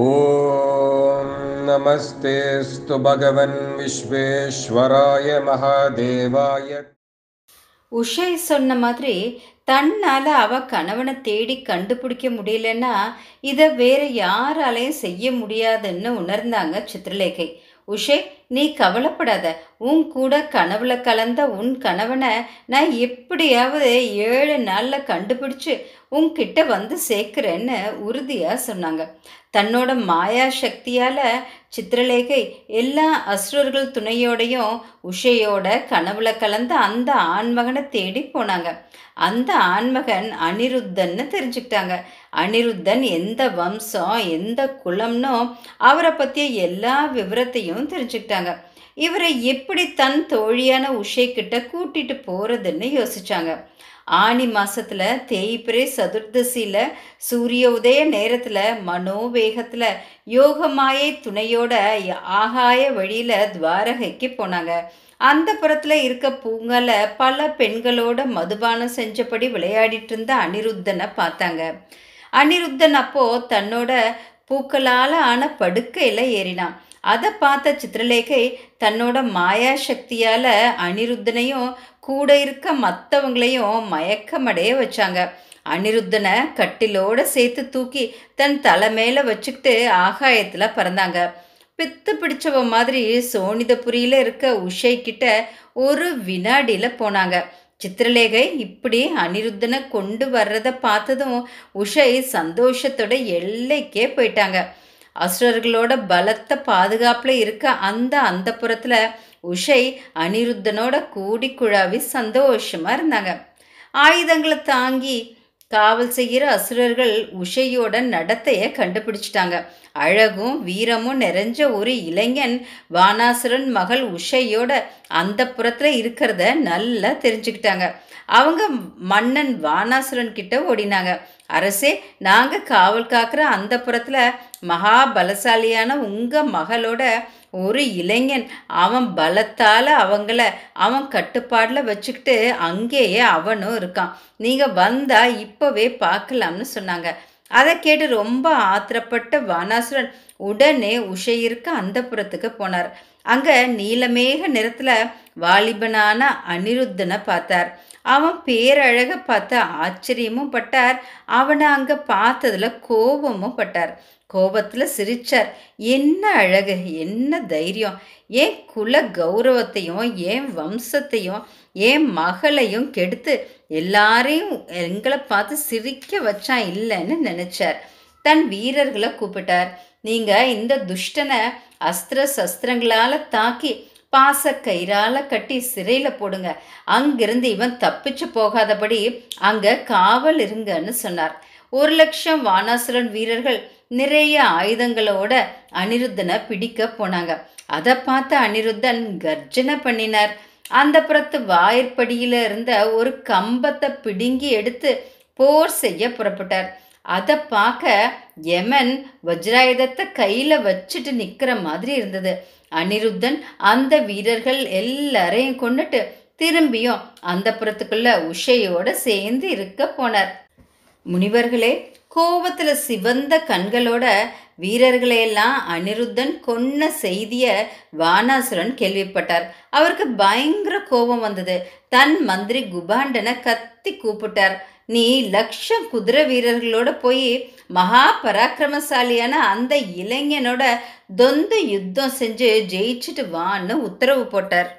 ॐ नमस्तेस्तु பகவன் விஸ்வேஸ்வராய மகாதேவாய உஷை சொன்ன மாதிரி தன்னால் அவ கணவனை தேடி கண்டுபிடிக்க முடியலன்னா இதை வேற யாராலையும் செய்ய முடியாதுன்னு உணர்ந்தாங்க சித்திரலேகை உஷே நீ கவலைப்படாத உன் கூட கனவுல கலந்த உன் கணவனை நான் எப்படியாவது ஏழு நாளில் கண்டுபிடிச்சு உன்கிட்ட வந்து சேர்க்குறேன்னு உறுதியாக சொன்னாங்க தன்னோட மாயா சக்தியால் சித்திரலேகை எல்லா அசுரர்கள் துணையோடையும் உஷையோட கனவுல கலந்து அந்த ஆண்மகனை தேடி போனாங்க அந்த ஆண்மகன் அனிருத்தன்னு தெரிஞ்சுக்கிட்டாங்க அனிருத்தன் எந்த வம்சம் எந்த குலம்னோ அவரை பற்றிய எல்லா விவரத்தையும் தெரிஞ்சுக்கிட்டாங்க யோசிச்சாங்க இவரை எப்படி தன் தோழியான உஷை கிட்ட கூட்டிட்டு போறதுன்னு யோசிச்சாங்க ஆணி மாசத்துல தேய்பிரே சதுர்தசியில சூரிய உதய நேரத்துல மனோவேகத்துல யோகமாயை துணையோட ஆகாய வழியில துவாரகைக்கு போனாங்க அந்த புறத்துல இருக்க பூங்கலை பல பெண்களோட மதுபானம் செஞ்சபடி விளையாடிட்டு இருந்த அனிருத்தனை பார்த்தாங்க அனிருத்தன் அப்போ தன்னோட பூக்களால் ஆன படுக்கையில் ஏறினான் அதை பார்த்த சித்திரலேகை தன்னோட மாயா சக்தியால் அனிருத்தனையும் கூட இருக்க மற்றவங்களையும் மயக்கமடைய வச்சாங்க அனிருத்தனை கட்டிலோடு சேர்த்து தூக்கி தன் தலை மேலே வச்சுக்கிட்டு ஆகாயத்தில் பறந்தாங்க பித்து பிடிச்சவ மாதிரி சோனிதபுரியில் இருக்க உஷை கிட்ட ஒரு வினாடியில் போனாங்க சித்திரலேகை இப்படி அனிருத்தனை கொண்டு வர்றதை பார்த்ததும் உஷை சந்தோஷத்தோட எல்லைக்கே போயிட்டாங்க அசுரர்களோட பலத்த பாதுகாப்பில் இருக்க அந்த அந்த புறத்தில் உஷை அனிருத்தனோட கூடி குழாவி சந்தோஷமாக இருந்தாங்க ஆயுதங்களை தாங்கி காவல் செய்கிற அசுரர்கள் உஷையோட நடத்தையை கண்டுபிடிச்சிட்டாங்க அழகும் வீரமும் நிறைஞ்ச ஒரு இளைஞன் வானாசுரன் மகள் உஷையோட அந்த புறத்தில் இருக்கிறத நல்லா தெரிஞ்சுக்கிட்டாங்க அவங்க மன்னன் வானாசுரன் கிட்ட ஓடினாங்க அரசே நாங்கள் காவல் காக்கிற அந்த புறத்தில் மகா பலசாலியான உங்கள் மகளோட ஒரு இளைஞன் அவன் பலத்தால் அவங்கள அவன் கட்டுப்பாடில் வச்சுக்கிட்டு அங்கேயே அவனும் இருக்கான் நீங்கள் வந்தால் இப்போவே பார்க்கலாம்னு சொன்னாங்க அதை கேட்டு ரொம்ப ஆத்திரப்பட்ட வானாசுரன் உடனே உஷையிருக்க அந்த புறத்துக்கு போனார் அங்கே நீலமேக நிறத்தில் வாலிபனான அனிருத்தனை பார்த்தார் அவன் பேரழகை பார்த்து ஆச்சரியமும் பட்டார் அவனை அங்கே பார்த்ததில் கோபமும் பட்டார் கோபத்தில் சிரிச்சார் என்ன அழகு என்ன தைரியம் ஏன் குல கௌரவத்தையும் ஏன் வம்சத்தையும் ஏன் மகளையும் கெடுத்து எல்லாரையும் எங்களை பார்த்து சிரிக்க வச்சா இல்லைன்னு நினச்சார் தன் வீரர்களை கூப்பிட்டார் நீங்கள் இந்த துஷ்டனை அஸ்திர சஸ்திரங்களால் தாக்கி பாசக்கயிறால் கட்டி சிறையில் போடுங்க அங்கிருந்து இவன் தப்பிச்சு போகாதபடி அங்கே காவல் இருங்கன்னு சொன்னார் ஒரு லட்சம் வானாசுரன் வீரர்கள் நிறைய ஆயுதங்களோட அனிருத்தனை பிடிக்க போனாங்க அதை பார்த்த அனிருத்தன் கர்ஜனை பண்ணினார் அந்த புறத்து வாயிற்படியில் இருந்த ஒரு கம்பத்தை பிடுங்கி எடுத்து போர் செய்ய புறப்பட்டார் அதை பார்க்க யமன் வஜ்ராயுதத்தை கையில் வச்சுட்டு நிற்கிற மாதிரி இருந்தது அனிருத்தன் அந்த வீரர்கள் எல்லாரையும் கொண்டுட்டு திரும்பியும் அந்த புறத்துக்குள்ள உஷையோட சேர்ந்து இருக்க போனார் முனிவர்களே கோபத்தில் சிவந்த கண்களோட வீரர்களையெல்லாம் அனிருத்தன் கொன்ன செய்தியை வானாசுரன் கேள்விப்பட்டார் அவருக்கு பயங்கர கோபம் வந்தது தன் மந்திரி குபாண்டனை கத்தி கூப்பிட்டார் நீ லட்சம் குதிரை வீரர்களோட போய் மகா பராக்கிரமசாலியான அந்த இளைஞனோட தொந்து யுத்தம் செஞ்சு ஜெயிச்சுட்டு வான்னு உத்தரவு போட்டார்